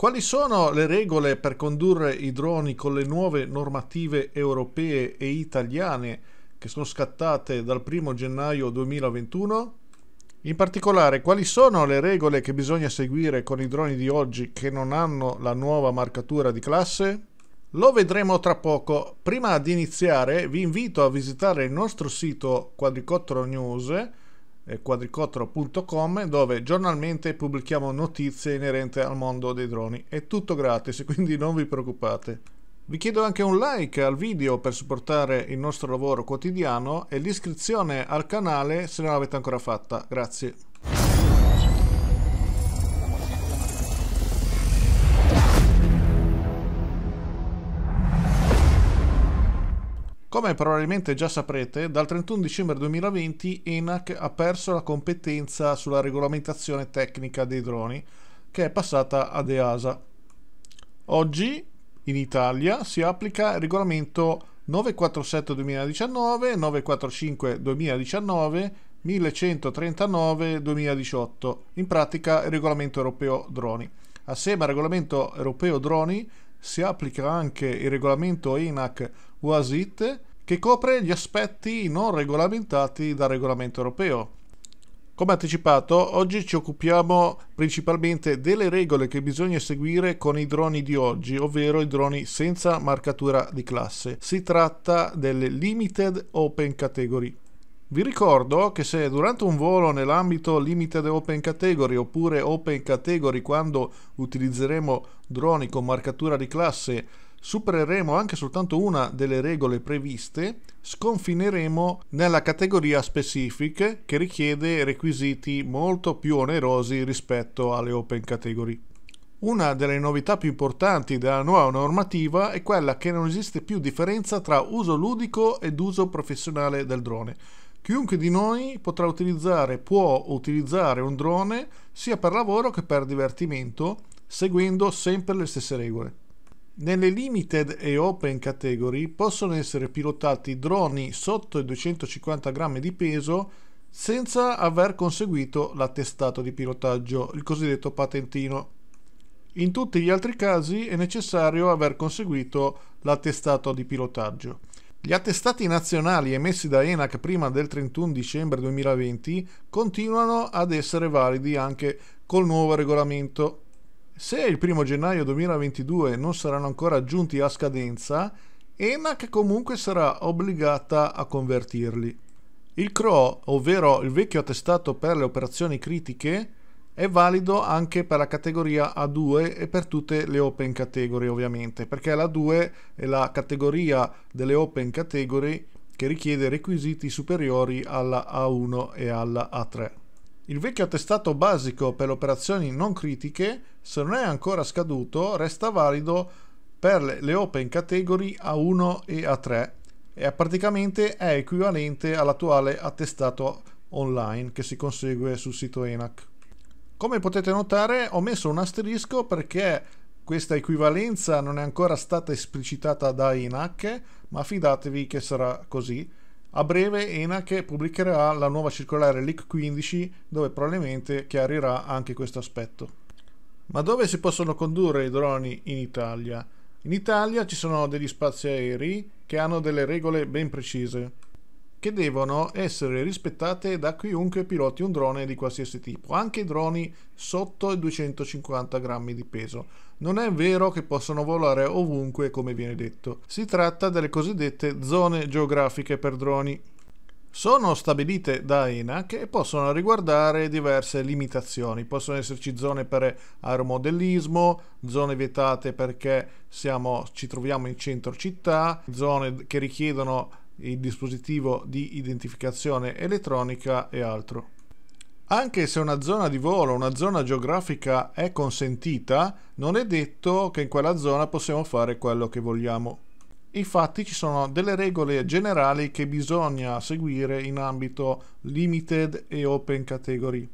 Quali sono le regole per condurre i droni con le nuove normative europee e italiane che sono scattate dal 1 gennaio 2021? In particolare, quali sono le regole che bisogna seguire con i droni di oggi che non hanno la nuova marcatura di classe? Lo vedremo tra poco. Prima di iniziare vi invito a visitare il nostro sito Quadricotto News eh, quadricottero.com dove giornalmente pubblichiamo notizie inerenti al mondo dei droni. È tutto gratis, quindi non vi preoccupate. Vi chiedo anche un like al video per supportare il nostro lavoro quotidiano e l'iscrizione al canale se non l'avete ancora fatta. Grazie. Come probabilmente già saprete, dal 31 dicembre 2020 ENAC ha perso la competenza sulla regolamentazione tecnica dei droni, che è passata ad EASA. Oggi in Italia si applica il regolamento 947 2019, 945 2019, 1139 2018, in pratica il regolamento europeo droni. Assieme al regolamento europeo droni si applica anche il regolamento ENAC UASIT che copre gli aspetti non regolamentati dal regolamento europeo. Come anticipato, oggi ci occupiamo principalmente delle regole che bisogna seguire con i droni di oggi, ovvero i droni senza marcatura di classe. Si tratta delle Limited Open Category. Vi ricordo che se durante un volo nell'ambito Limited Open Category oppure Open Category quando utilizzeremo droni con marcatura di classe supereremo anche soltanto una delle regole previste, sconfineremo nella categoria specific che richiede requisiti molto più onerosi rispetto alle open category. Una delle novità più importanti della nuova normativa è quella che non esiste più differenza tra uso ludico ed uso professionale del drone. Chiunque di noi potrà utilizzare, può utilizzare un drone sia per lavoro che per divertimento, seguendo sempre le stesse regole. Nelle limited e open category possono essere pilotati droni sotto i 250 grammi di peso senza aver conseguito l'attestato di pilotaggio, il cosiddetto patentino. In tutti gli altri casi è necessario aver conseguito l'attestato di pilotaggio. Gli attestati nazionali emessi da ENAC prima del 31 dicembre 2020 continuano ad essere validi anche col nuovo regolamento. Se il 1 gennaio 2022 non saranno ancora giunti a scadenza, ENAC comunque sarà obbligata a convertirli. Il CRO, ovvero il vecchio attestato per le operazioni critiche, è valido anche per la categoria A2 e per tutte le open category ovviamente, perché la 2 è la categoria delle open category che richiede requisiti superiori alla A1 e alla A3. Il vecchio attestato basico per le operazioni non critiche, se non è ancora scaduto, resta valido per le Open Category A1 e A3 e praticamente è equivalente all'attuale attestato online che si consegue sul sito ENAC. Come potete notare ho messo un asterisco perché questa equivalenza non è ancora stata esplicitata da ENAC, ma fidatevi che sarà così a breve ENAC pubblicherà la nuova circolare LIC 15 dove probabilmente chiarirà anche questo aspetto. Ma dove si possono condurre i droni in Italia? In Italia ci sono degli spazi aerei che hanno delle regole ben precise che devono essere rispettate da chiunque piloti un drone di qualsiasi tipo, anche droni sotto i 250 grammi di peso. Non è vero che possono volare ovunque come viene detto. Si tratta delle cosiddette zone geografiche per droni. Sono stabilite da ENAC e possono riguardare diverse limitazioni. Possono esserci zone per aeromodellismo, zone vietate perché siamo, ci troviamo in centro città, zone che richiedono il dispositivo di identificazione elettronica e altro. Anche se una zona di volo, una zona geografica è consentita, non è detto che in quella zona possiamo fare quello che vogliamo. Infatti ci sono delle regole generali che bisogna seguire in ambito limited e open category.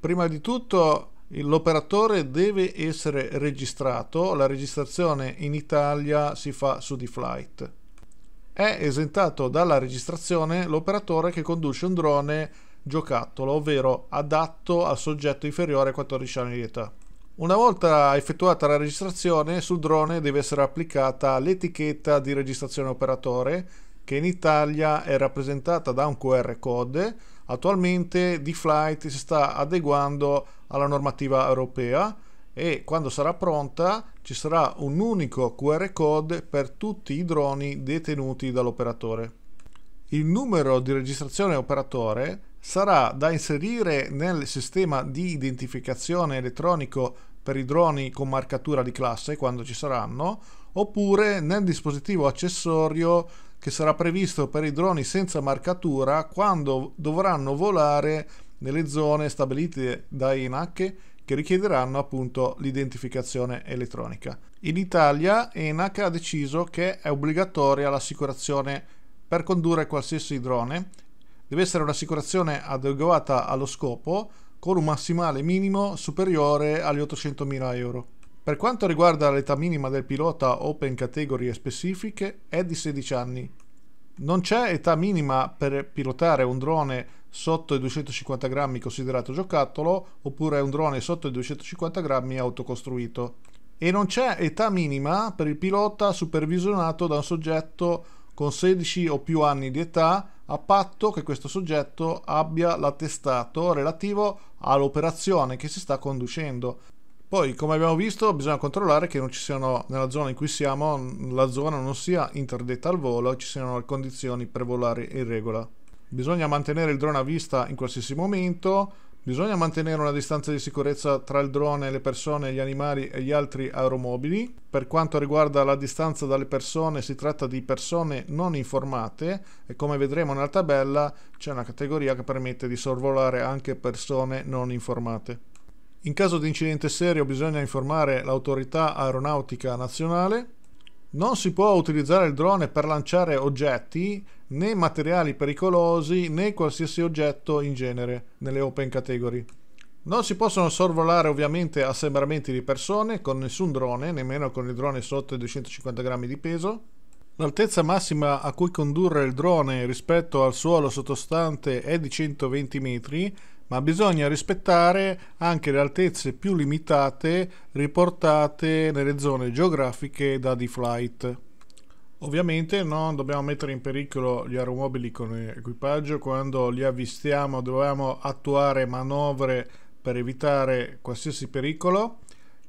Prima di tutto l'operatore deve essere registrato, la registrazione in Italia si fa su flight. È esentato dalla registrazione l'operatore che conduce un drone giocattolo, ovvero adatto al soggetto inferiore ai 14 anni di età. Una volta effettuata la registrazione, sul drone deve essere applicata l'etichetta di registrazione operatore, che in Italia è rappresentata da un QR code. Attualmente D-Flight si sta adeguando alla normativa europea e quando sarà pronta ci sarà un unico QR code per tutti i droni detenuti dall'operatore. Il numero di registrazione operatore sarà da inserire nel sistema di identificazione elettronico per i droni con marcatura di classe quando ci saranno oppure nel dispositivo accessorio che sarà previsto per i droni senza marcatura quando dovranno volare nelle zone stabilite da INAC che richiederanno appunto l'identificazione elettronica. In Italia ENAC ha deciso che è obbligatoria l'assicurazione per condurre qualsiasi drone, deve essere un'assicurazione adeguata allo scopo con un massimale minimo superiore agli 800.000 euro. Per quanto riguarda l'età minima del pilota Open categorie specifiche è di 16 anni, non c'è età minima per pilotare un drone sotto i 250 grammi considerato giocattolo oppure un drone sotto i 250 grammi autocostruito. E non c'è età minima per il pilota supervisionato da un soggetto con 16 o più anni di età a patto che questo soggetto abbia l'attestato relativo all'operazione che si sta conducendo. Poi, come abbiamo visto, bisogna controllare che non ci siano, nella zona in cui siamo, la zona non sia interdetta al volo, ci siano le condizioni per volare in regola. Bisogna mantenere il drone a vista in qualsiasi momento, bisogna mantenere una distanza di sicurezza tra il drone, le persone, gli animali e gli altri aeromobili. Per quanto riguarda la distanza dalle persone, si tratta di persone non informate e come vedremo nella tabella c'è una categoria che permette di sorvolare anche persone non informate. In caso di incidente serio bisogna informare l'autorità aeronautica nazionale. Non si può utilizzare il drone per lanciare oggetti, né materiali pericolosi, né qualsiasi oggetto in genere nelle open category. Non si possono sorvolare ovviamente assembramenti di persone con nessun drone, nemmeno con il drone sotto i 250 grammi di peso. L'altezza massima a cui condurre il drone rispetto al suolo sottostante è di 120 metri, ma bisogna rispettare anche le altezze più limitate riportate nelle zone geografiche da D-Flight. Ovviamente non dobbiamo mettere in pericolo gli aeromobili con equipaggio quando li avvistiamo, dobbiamo attuare manovre per evitare qualsiasi pericolo.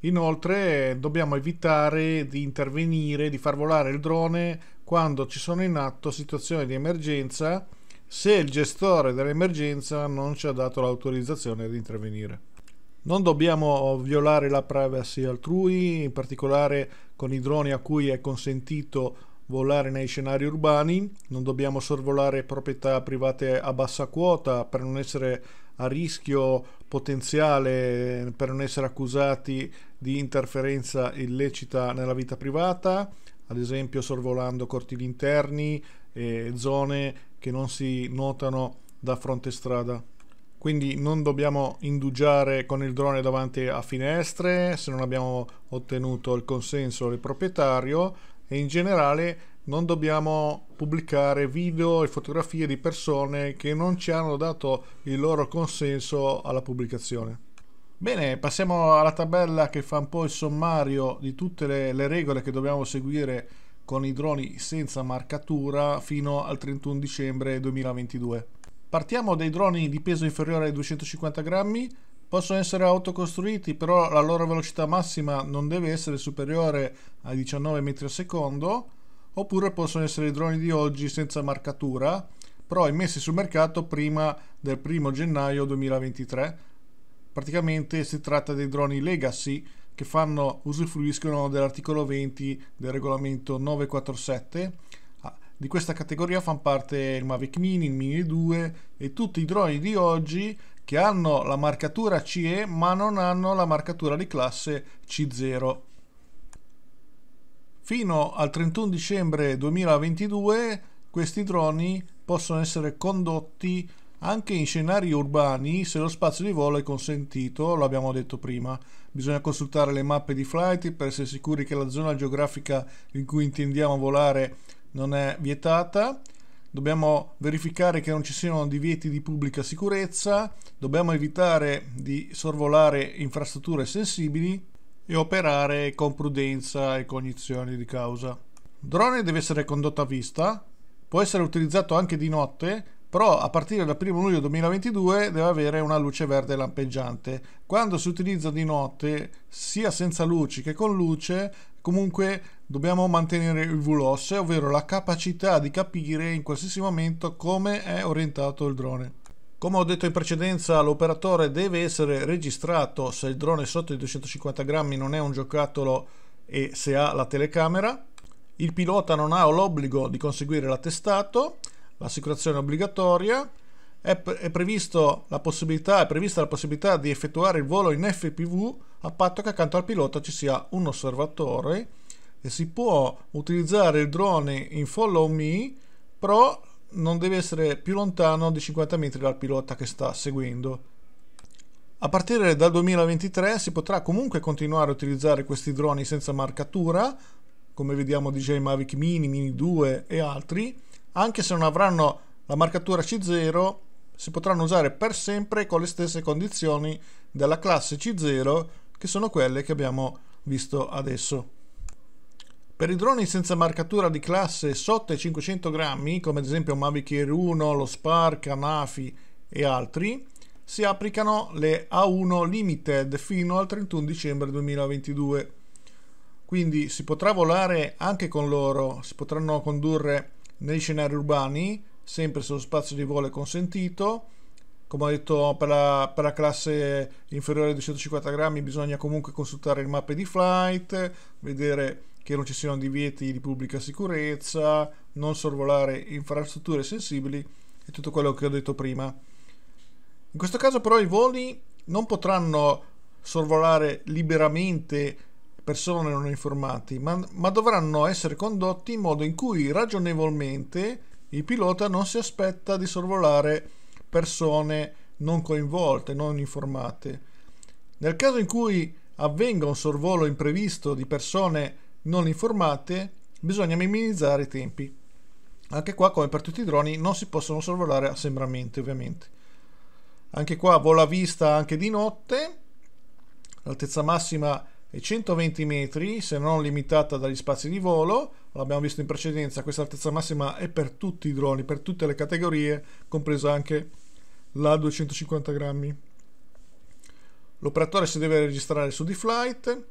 Inoltre dobbiamo evitare di intervenire, di far volare il drone quando ci sono in atto situazioni di emergenza se il gestore dell'emergenza non ci ha dato l'autorizzazione di intervenire. Non dobbiamo violare la privacy altrui, in particolare con i droni a cui è consentito volare nei scenari urbani, non dobbiamo sorvolare proprietà private a bassa quota per non essere a rischio potenziale, per non essere accusati di interferenza illecita nella vita privata, ad esempio sorvolando cortili interni e zone che non si notano da fronte strada. Quindi non dobbiamo indugiare con il drone davanti a finestre se non abbiamo ottenuto il consenso del proprietario e in generale non dobbiamo pubblicare video e fotografie di persone che non ci hanno dato il loro consenso alla pubblicazione. Bene, passiamo alla tabella che fa un po' il sommario di tutte le, le regole che dobbiamo seguire con i droni senza marcatura fino al 31 dicembre 2022. Partiamo dai droni di peso inferiore ai 250 grammi, possono essere autocostruiti però la loro velocità massima non deve essere superiore ai 19 metri al secondo, oppure possono essere i droni di oggi senza marcatura, però immessi sul mercato prima del 1 gennaio 2023. Praticamente si tratta dei droni legacy che fanno, usufruiscono dell'articolo 20 del regolamento 947. Ah, di questa categoria fanno parte il Mavic Mini, il Mini 2 e tutti i droni di oggi che hanno la marcatura CE ma non hanno la marcatura di classe C0. Fino al 31 dicembre 2022 questi droni possono essere condotti anche in scenari urbani se lo spazio di volo è consentito, l'abbiamo detto prima, Bisogna consultare le mappe di flight per essere sicuri che la zona geografica in cui intendiamo volare non è vietata. Dobbiamo verificare che non ci siano divieti di pubblica sicurezza, dobbiamo evitare di sorvolare infrastrutture sensibili e operare con prudenza e cognizione di causa. Il drone deve essere condotto a vista, può essere utilizzato anche di notte però a partire dal 1 luglio 2022 deve avere una luce verde lampeggiante. Quando si utilizza di notte, sia senza luci che con luce, comunque dobbiamo mantenere il VLOS, ovvero la capacità di capire in qualsiasi momento come è orientato il drone. Come ho detto in precedenza, l'operatore deve essere registrato se il drone è sotto i 250 grammi non è un giocattolo e se ha la telecamera. Il pilota non ha l'obbligo di conseguire l'attestato l'assicurazione obbligatoria, è, pre- è, è prevista la possibilità di effettuare il volo in FPV a patto che accanto al pilota ci sia un osservatore e si può utilizzare il drone in follow me, però non deve essere più lontano di 50 metri dal pilota che sta seguendo. A partire dal 2023 si potrà comunque continuare a utilizzare questi droni senza marcatura, come vediamo DJ Mavic Mini, Mini 2 e altri, anche se non avranno la marcatura C0 si potranno usare per sempre con le stesse condizioni della classe C0 che sono quelle che abbiamo visto adesso. Per i droni senza marcatura di classe sotto i 500 grammi, come ad esempio Mavic Air 1, lo Spark, Anafi e altri, si applicano le A1 Limited fino al 31 dicembre 2022 quindi si potrà volare anche con loro, si potranno condurre nei scenari urbani, sempre se lo spazio di volo è consentito. Come ho detto, per la, per la classe inferiore ai 250 grammi bisogna comunque consultare le mappe di flight, vedere che non ci siano divieti di pubblica sicurezza, non sorvolare infrastrutture sensibili e tutto quello che ho detto prima. In questo caso però i voli non potranno sorvolare liberamente persone non informati, ma, ma dovranno essere condotti in modo in cui ragionevolmente il pilota non si aspetta di sorvolare persone non coinvolte, non informate. Nel caso in cui avvenga un sorvolo imprevisto di persone non informate, bisogna minimizzare i tempi. Anche qua, come per tutti i droni, non si possono sorvolare assembramenti, ovviamente. Anche qua vola vista anche di notte, l'altezza massima è e 120 metri se non limitata dagli spazi di volo, l'abbiamo visto in precedenza, questa altezza massima è per tutti i droni, per tutte le categorie, compresa anche la 250 grammi. L'operatore si deve registrare su D-Flight,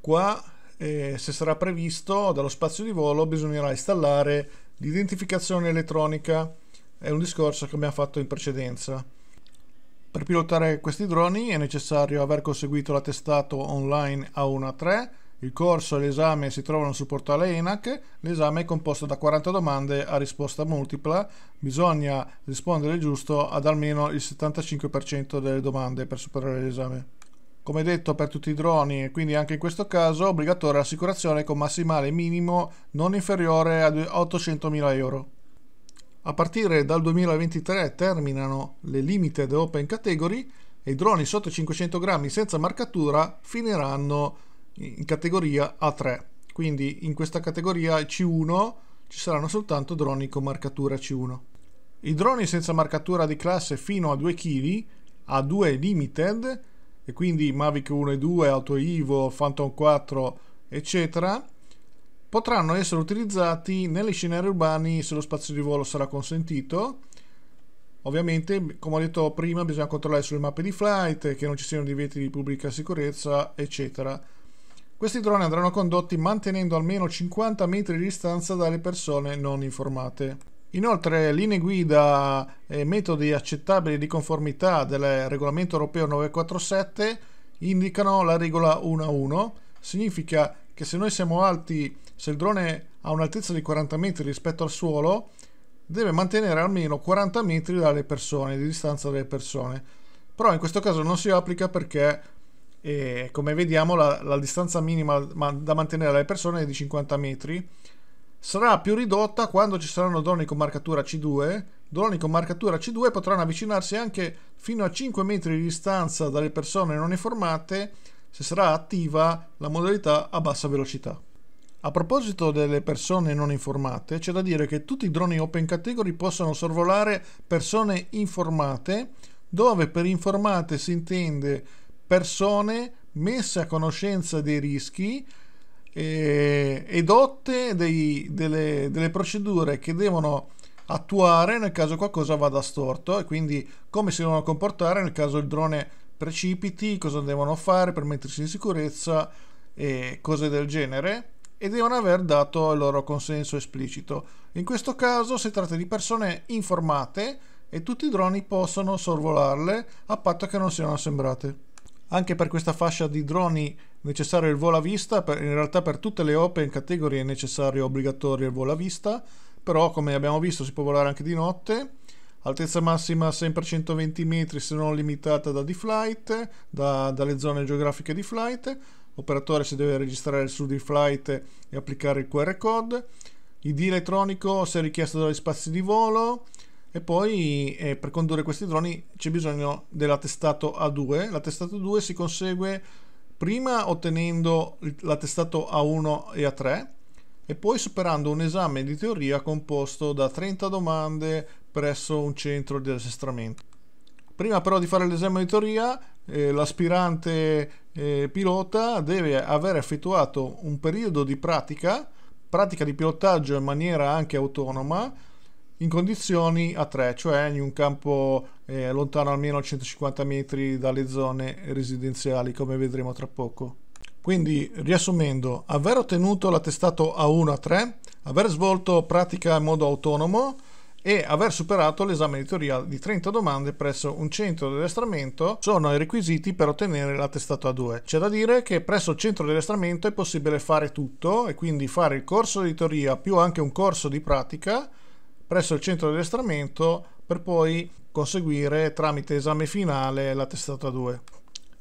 qua eh, se sarà previsto dallo spazio di volo bisognerà installare l'identificazione elettronica, è un discorso che abbiamo fatto in precedenza. Per pilotare questi droni è necessario aver conseguito l'attestato online A1-3, il corso e l'esame si trovano sul portale ENAC, l'esame è composto da 40 domande a risposta multipla, bisogna rispondere giusto ad almeno il 75% delle domande per superare l'esame. Come detto per tutti i droni e quindi anche in questo caso obbligatoria l'assicurazione con massimale minimo non inferiore a 800.000 euro. A partire dal 2023 terminano le limited open category e i droni sotto i 500 grammi senza marcatura finiranno in categoria A3. Quindi in questa categoria C1 ci saranno soltanto droni con marcatura C1. I droni senza marcatura di classe fino a 2 kg, A2 limited, e quindi Mavic 1 e 2, Auto Evo, Phantom 4, eccetera, potranno essere utilizzati nelle scenari urbani se lo spazio di volo sarà consentito. Ovviamente, come ho detto prima, bisogna controllare sulle mappe di flight che non ci siano divieti di pubblica sicurezza, eccetera. Questi droni andranno condotti mantenendo almeno 50 metri di distanza dalle persone non informate. Inoltre linee guida e metodi accettabili di conformità del regolamento europeo 947 indicano la regola 1 a 1, significa che se noi siamo alti se il drone ha un'altezza di 40 metri rispetto al suolo, deve mantenere almeno 40 metri dalle persone, di distanza dalle persone. Però in questo caso non si applica perché, eh, come vediamo, la, la distanza minima da mantenere dalle persone è di 50 metri. Sarà più ridotta quando ci saranno droni con marcatura C2. Droni con marcatura C2 potranno avvicinarsi anche fino a 5 metri di distanza dalle persone non informate se sarà attiva la modalità a bassa velocità. A proposito delle persone non informate, c'è da dire che tutti i droni open category possono sorvolare persone informate, dove per informate si intende persone messe a conoscenza dei rischi eh, e, e dei, delle, delle procedure che devono attuare nel caso qualcosa vada storto e quindi come si devono comportare nel caso il drone precipiti, cosa devono fare per mettersi in sicurezza e cose del genere e devono aver dato il loro consenso esplicito. In questo caso si tratta di persone informate e tutti i droni possono sorvolarle a patto che non siano assembrate. Anche per questa fascia di droni necessario il volo a vista, per, in realtà per tutte le open category è necessario obbligatorio il volo a vista, però come abbiamo visto si può volare anche di notte, altezza massima sempre 120 metri se non limitata da D-Flight, da, dalle zone geografiche di flight, L'operatore si deve registrare su D-Flight e applicare il QR code. ID elettronico se richiesto dagli spazi di volo. E poi eh, per condurre questi droni c'è bisogno dell'attestato A2. L'attestato A2 si consegue prima ottenendo l'attestato A1 e A3 e poi superando un esame di teoria composto da 30 domande presso un centro di assestramento. Prima però di fare l'esame di teoria, eh, l'aspirante eh, pilota deve aver effettuato un periodo di pratica, pratica di pilotaggio in maniera anche autonoma, in condizioni a 3, cioè in un campo eh, lontano almeno 150 metri dalle zone residenziali, come vedremo tra poco. Quindi, riassumendo, aver ottenuto l'attestato A1 a 3, aver svolto pratica in modo autonomo, e aver superato l'esame di teoria di 30 domande presso un centro di addestramento sono i requisiti per ottenere l'attestato A2. C'è da dire che presso il centro di addestramento è possibile fare tutto e quindi fare il corso di teoria più anche un corso di pratica presso il centro di addestramento per poi conseguire tramite esame finale l'attestato A2.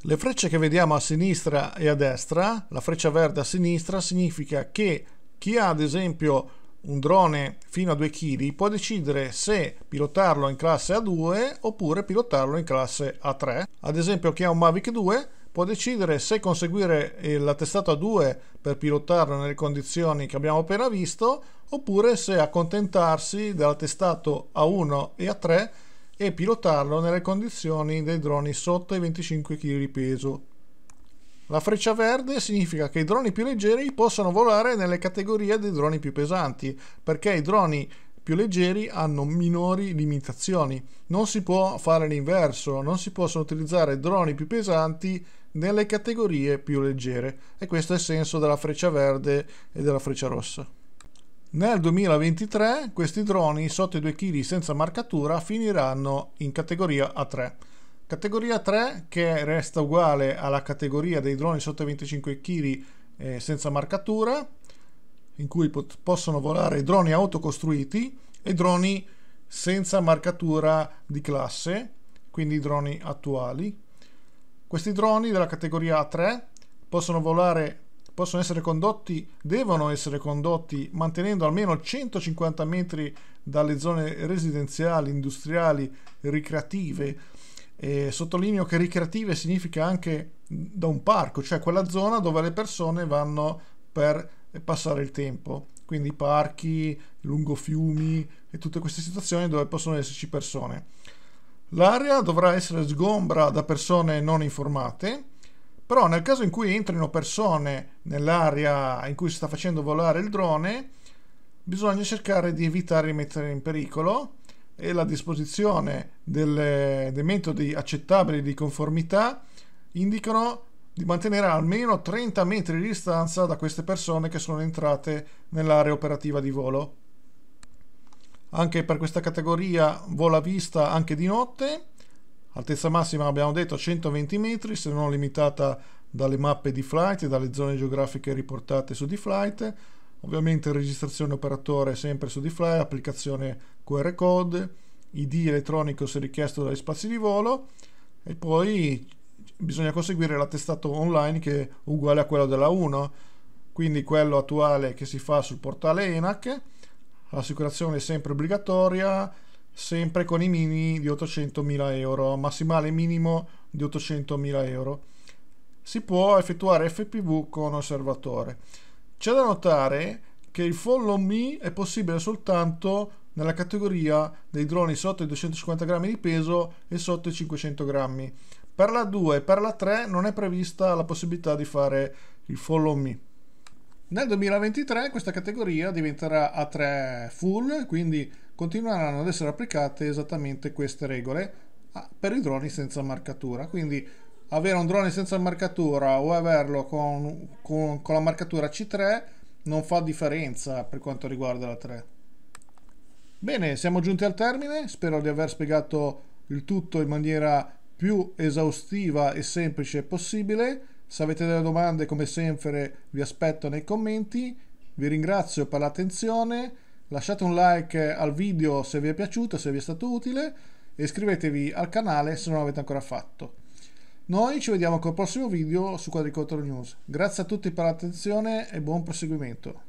Le frecce che vediamo a sinistra e a destra, la freccia verde a sinistra significa che chi ha ad esempio un drone fino a 2 kg può decidere se pilotarlo in classe A2 oppure pilotarlo in classe A3. Ad esempio chi ha un Mavic 2 può decidere se conseguire eh, l'attestato A2 per pilotarlo nelle condizioni che abbiamo appena visto oppure se accontentarsi dell'attestato A1 e A3 e pilotarlo nelle condizioni dei droni sotto i 25 kg di peso la freccia verde significa che i droni più leggeri possono volare nelle categorie dei droni più pesanti, perché i droni più leggeri hanno minori limitazioni. Non si può fare l'inverso, non si possono utilizzare droni più pesanti nelle categorie più leggere e questo è il senso della freccia verde e della freccia rossa. Nel 2023 questi droni sotto i 2 kg senza marcatura finiranno in categoria A3. Categoria 3 che resta uguale alla categoria dei droni sotto i 25 kg eh, senza marcatura, in cui possono volare droni autocostruiti e droni senza marcatura di classe, quindi droni attuali. Questi droni della categoria 3 possono volare possono essere condotti, devono essere condotti mantenendo almeno 150 metri dalle zone residenziali, industriali, ricreative e sottolineo che ricreative significa anche da un parco, cioè quella zona dove le persone vanno per passare il tempo. Quindi parchi, lungo fiumi e tutte queste situazioni dove possono esserci persone. L'area dovrà essere sgombra da persone non informate, però nel caso in cui entrino persone nell'area in cui si sta facendo volare il drone, bisogna cercare di evitare di mettere in pericolo e la disposizione delle, dei metodi accettabili di conformità indicano di mantenere almeno 30 metri di distanza da queste persone che sono entrate nell'area operativa di volo. Anche per questa categoria vola vista anche di notte, altezza massima abbiamo detto 120 metri se non limitata dalle mappe di flight e dalle zone geografiche riportate su di flight Ovviamente registrazione operatore sempre su d applicazione QR code, ID elettronico se richiesto dagli spazi di volo e poi bisogna conseguire l'attestato online che è uguale a quello della 1, quindi quello attuale che si fa sul portale ENAC, l'assicurazione è sempre obbligatoria, sempre con i minimi di 800.000 euro, massimale minimo di 800.000 euro. Si può effettuare FPV con osservatore. C'è da notare che il follow me è possibile soltanto nella categoria dei droni sotto i 250 grammi di peso e sotto i 500 grammi. Per la 2 e per la 3 non è prevista la possibilità di fare il follow me. Nel 2023 questa categoria diventerà A3 full, quindi continueranno ad essere applicate esattamente queste regole ah, per i droni senza marcatura. Quindi avere un drone senza marcatura o averlo con, con, con la marcatura C3 non fa differenza per quanto riguarda la 3. Bene, siamo giunti al termine, spero di aver spiegato il tutto in maniera più esaustiva e semplice possibile. Se avete delle domande, come sempre, vi aspetto nei commenti. Vi ringrazio per l'attenzione, lasciate un like al video se vi è piaciuto, se vi è stato utile e iscrivetevi al canale se non l'avete ancora fatto. Noi ci vediamo col prossimo video su Quadricottero News. Grazie a tutti per l'attenzione e buon proseguimento.